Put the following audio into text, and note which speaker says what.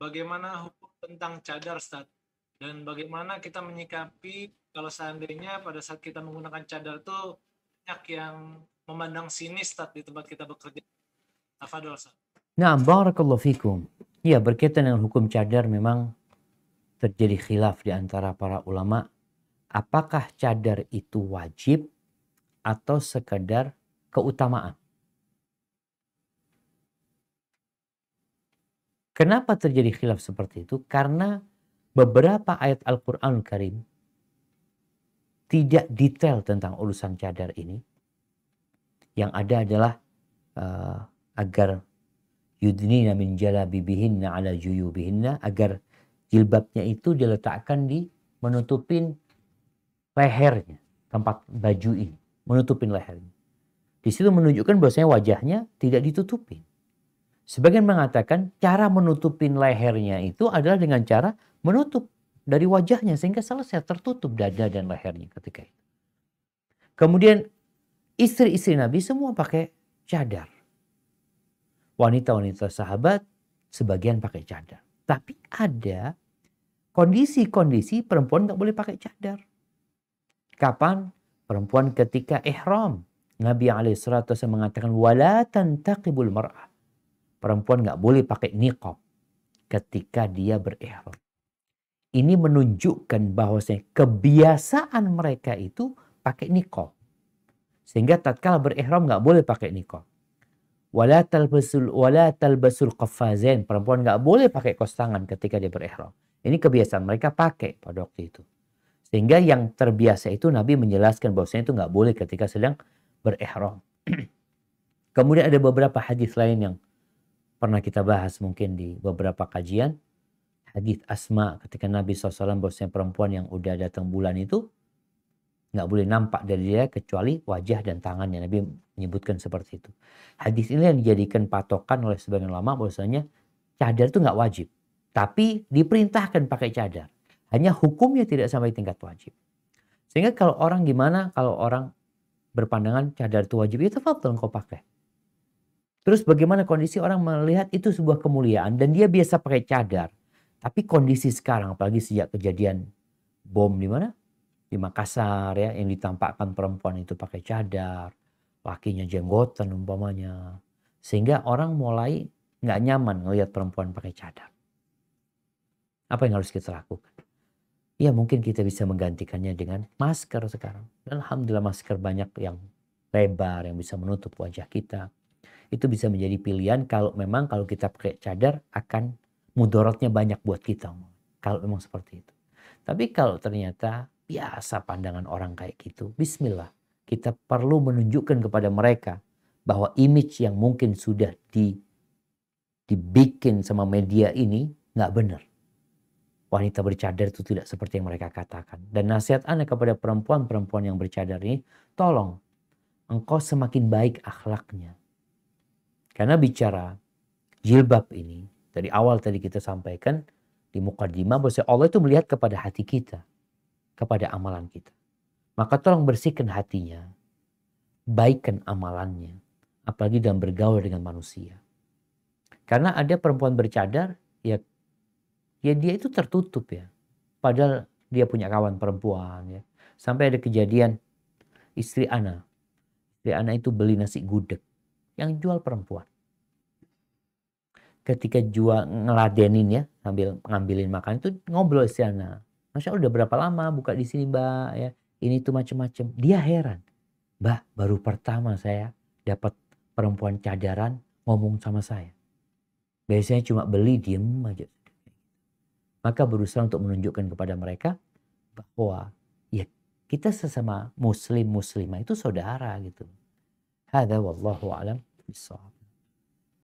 Speaker 1: bagaimana hukum tentang cadar Ustaz dan bagaimana kita menyikapi kalau seandainya pada saat kita menggunakan cadar itu banyak yang memandang sinis Ustaz di tempat kita bekerja. Tafadol Ustaz. Nah, barakallahu fikum. Ya, berkaitan dengan hukum cadar memang terjadi khilaf di antara para ulama apakah cadar itu wajib atau sekedar keutamaan. Kenapa terjadi khilaf seperti itu? Karena beberapa ayat Al-Quran Karim tidak detail tentang urusan cadar ini. Yang ada adalah uh, agar yudnina min jala bibihinna ala juyubihinna agar jilbabnya itu diletakkan di menutupin lehernya tempat baju ini menutupin lehernya di situ menunjukkan bahwasanya wajahnya tidak ditutupin Sebagian mengatakan cara menutupin lehernya itu adalah dengan cara menutup dari wajahnya sehingga selesai tertutup dada dan lehernya ketika itu. Kemudian istri-istri Nabi semua pakai cadar. Wanita-wanita sahabat sebagian pakai cadar. Tapi ada kondisi-kondisi perempuan nggak boleh pakai cadar. Kapan? Perempuan ketika ihram. Nabi Alaihissalam mengatakan wala tantaqibul mar'ah perempuan nggak boleh pakai niqab ketika dia berihram. Ini menunjukkan bahwasanya kebiasaan mereka itu pakai niqab. Sehingga tatkala berihram nggak boleh pakai niqab. Wala talbasul wala talbasul qafazain. Perempuan nggak boleh pakai kos tangan ketika dia berihram. Ini kebiasaan mereka pakai pada waktu itu. Sehingga yang terbiasa itu Nabi menjelaskan bahwasanya itu nggak boleh ketika sedang berihram. Kemudian ada beberapa hadis lain yang pernah kita bahas mungkin di beberapa kajian hadis Asma ketika Nabi SAW bahwasanya perempuan yang udah datang bulan itu nggak boleh nampak dari dia kecuali wajah dan tangannya Nabi menyebutkan seperti itu hadis ini yang dijadikan patokan oleh sebagian lama bahwasanya cadar itu nggak wajib tapi diperintahkan pakai cadar hanya hukumnya tidak sampai tingkat wajib sehingga kalau orang gimana kalau orang berpandangan cadar itu wajib itu ya faktor engkau pakai Terus bagaimana kondisi orang melihat itu sebuah kemuliaan dan dia biasa pakai cadar. Tapi kondisi sekarang apalagi sejak kejadian bom di mana? Di Makassar ya yang ditampakkan perempuan itu pakai cadar, lakinya jenggotan umpamanya. Sehingga orang mulai nggak nyaman ngelihat perempuan pakai cadar. Apa yang harus kita lakukan? Ya mungkin kita bisa menggantikannya dengan masker sekarang. Alhamdulillah masker banyak yang lebar yang bisa menutup wajah kita itu bisa menjadi pilihan kalau memang kalau kita pakai cadar akan mudorotnya banyak buat kita. Kalau memang seperti itu. Tapi kalau ternyata biasa pandangan orang kayak gitu, bismillah. Kita perlu menunjukkan kepada mereka bahwa image yang mungkin sudah di, dibikin sama media ini nggak benar. Wanita bercadar itu tidak seperti yang mereka katakan. Dan nasihat Anda kepada perempuan-perempuan yang bercadar ini, tolong engkau semakin baik akhlaknya, karena bicara jilbab ini, dari awal tadi kita sampaikan di mukadimah bahwa Allah itu melihat kepada hati kita, kepada amalan kita. Maka tolong bersihkan hatinya, baikkan amalannya, apalagi dalam bergaul dengan manusia. Karena ada perempuan bercadar, ya, ya dia itu tertutup ya. Padahal dia punya kawan perempuan ya. Sampai ada kejadian istri Ana. Istri Ana itu beli nasi gudeg yang jual perempuan. Ketika jual ngeladenin ya, sambil ngambilin makan itu ngobrol di sana. Masya Allah udah berapa lama buka di sini mbak ya. Ini tuh macem-macem. Dia heran. Mbak baru pertama saya dapat perempuan cadaran ngomong sama saya. Biasanya cuma beli diem aja. Maka berusaha untuk menunjukkan kepada mereka bahwa ya kita sesama muslim muslimah itu saudara gitu. Hada wallahu alam we saw.